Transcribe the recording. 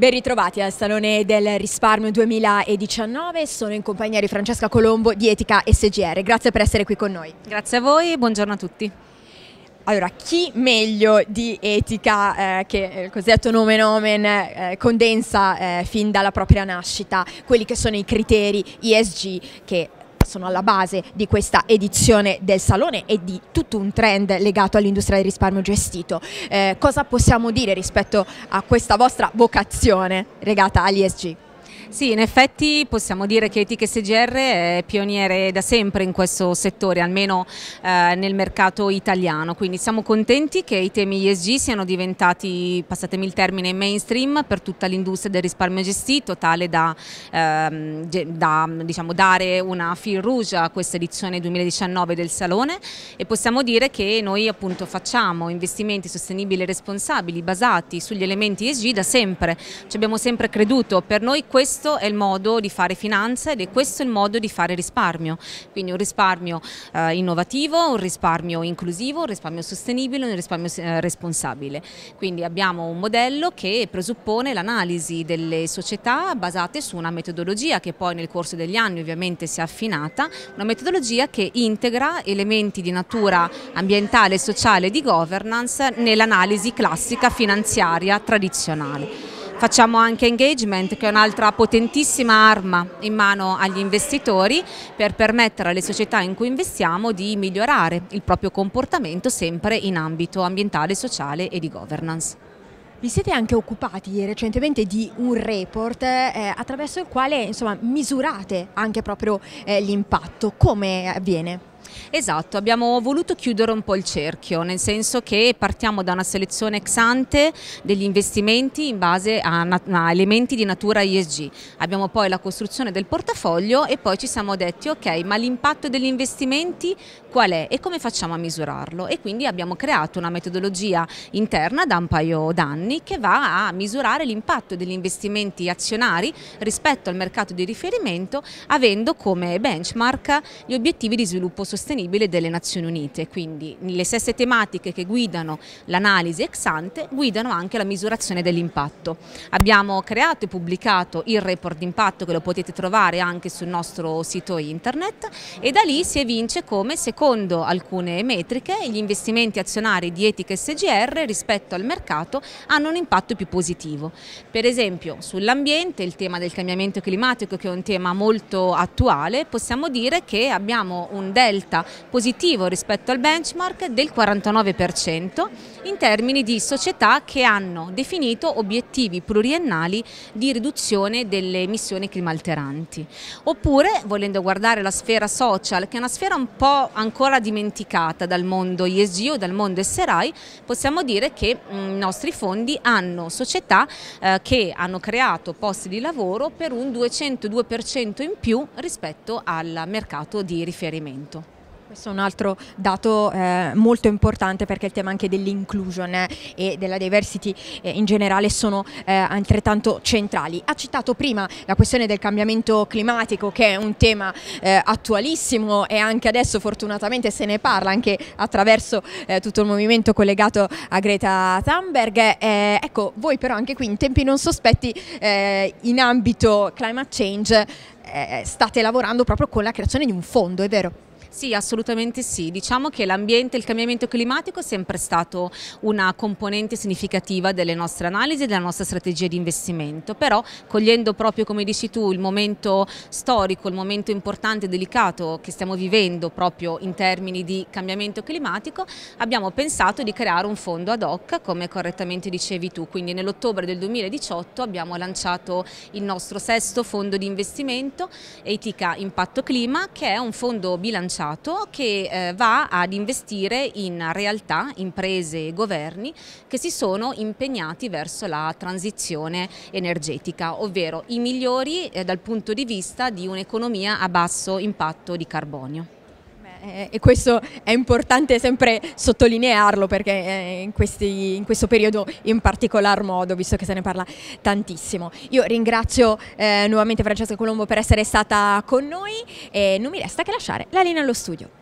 Ben ritrovati al Salone del Risparmio 2019, sono in compagnia di Francesca Colombo di Etica SGR, grazie per essere qui con noi. Grazie a voi, buongiorno a tutti. Allora, chi meglio di Etica, eh, che il cosiddetto nome nomen, eh, condensa eh, fin dalla propria nascita quelli che sono i criteri ISG che sono alla base di questa edizione del Salone e di tutto un trend legato all'industria del risparmio gestito. Eh, cosa possiamo dire rispetto a questa vostra vocazione legata all'ESG? Sì, in effetti possiamo dire che Etica SGR è pioniere da sempre in questo settore, almeno eh, nel mercato italiano, quindi siamo contenti che i temi ESG siano diventati, passatemi il termine, mainstream per tutta l'industria del risparmio gestito, tale da, ehm, da diciamo, dare una fil rouge a questa edizione 2019 del Salone e possiamo dire che noi appunto facciamo investimenti sostenibili e responsabili basati sugli elementi ESG da sempre, ci abbiamo sempre creduto, per noi questo questo è il modo di fare finanza ed è questo il modo di fare risparmio, quindi un risparmio eh, innovativo, un risparmio inclusivo, un risparmio sostenibile, un risparmio eh, responsabile. Quindi abbiamo un modello che presuppone l'analisi delle società basate su una metodologia che poi nel corso degli anni ovviamente si è affinata, una metodologia che integra elementi di natura ambientale, sociale e di governance nell'analisi classica finanziaria tradizionale. Facciamo anche engagement che è un'altra potentissima arma in mano agli investitori per permettere alle società in cui investiamo di migliorare il proprio comportamento sempre in ambito ambientale, sociale e di governance. Vi siete anche occupati recentemente di un report eh, attraverso il quale insomma, misurate anche proprio eh, l'impatto. Come avviene? Esatto, abbiamo voluto chiudere un po' il cerchio, nel senso che partiamo da una selezione ex ante degli investimenti in base a, a elementi di natura ISG. Abbiamo poi la costruzione del portafoglio e poi ci siamo detti ok, ma l'impatto degli investimenti qual è e come facciamo a misurarlo? E quindi abbiamo creato una metodologia interna da un paio d'anni che va a misurare l'impatto degli investimenti azionari rispetto al mercato di riferimento avendo come benchmark gli obiettivi di sviluppo sostenibile sostenibile delle Nazioni Unite, quindi le stesse tematiche che guidano l'analisi ex ante guidano anche la misurazione dell'impatto. Abbiamo creato e pubblicato il report d'impatto che lo potete trovare anche sul nostro sito internet e da lì si evince come secondo alcune metriche gli investimenti azionari di Etica SGR rispetto al mercato hanno un impatto più positivo. Per esempio sull'ambiente, il tema del cambiamento climatico che è un tema molto attuale, possiamo dire che abbiamo un delta risulta positivo rispetto al benchmark del 49% in termini di società che hanno definito obiettivi pluriennali di riduzione delle emissioni climalteranti. Oppure, volendo guardare la sfera social, che è una sfera un po' ancora dimenticata dal mondo ISG o dal mondo SRI, possiamo dire che mm, i nostri fondi hanno società eh, che hanno creato posti di lavoro per un 202% in più rispetto al mercato di riferimento. Questo è un altro dato eh, molto importante perché il tema anche dell'inclusion eh, e della diversity eh, in generale sono eh, altrettanto centrali. Ha citato prima la questione del cambiamento climatico che è un tema eh, attualissimo e anche adesso fortunatamente se ne parla anche attraverso tutto il movimento collegato a Greta Thunberg. ecco, voi però anche qui in tempi non sospetti in ambito climate change state lavorando proprio con la creazione di un fondo, è vero? Sì, assolutamente sì. Diciamo che l'ambiente, e il cambiamento climatico è sempre stato una componente significativa delle nostre analisi e della nostra strategia di investimento, però cogliendo proprio come dici tu il momento storico, il momento importante e delicato che stiamo vivendo proprio in termini di cambiamento climatico, abbiamo pensato di creare un fondo ad hoc, come correttamente dicevi tu, quindi nell'ottobre del 2018 abbiamo lanciato il nostro sesto fondo di investimento, Etica Impatto Clima, che è un fondo bilanciato bilanciato che eh, va ad investire in realtà imprese e governi che si sono impegnati verso la transizione energetica, ovvero i migliori eh, dal punto di vista di un'economia a basso impatto di carbonio eh, e questo è importante sempre sottolinearlo perché eh, in, questi, in, questo periodo in particolar modo, visto che se ne parla tantissimo. Io ringrazio eh, nuovamente Francesca Colombo per essere stata con noi e non mi resta che lasciare la linea allo studio.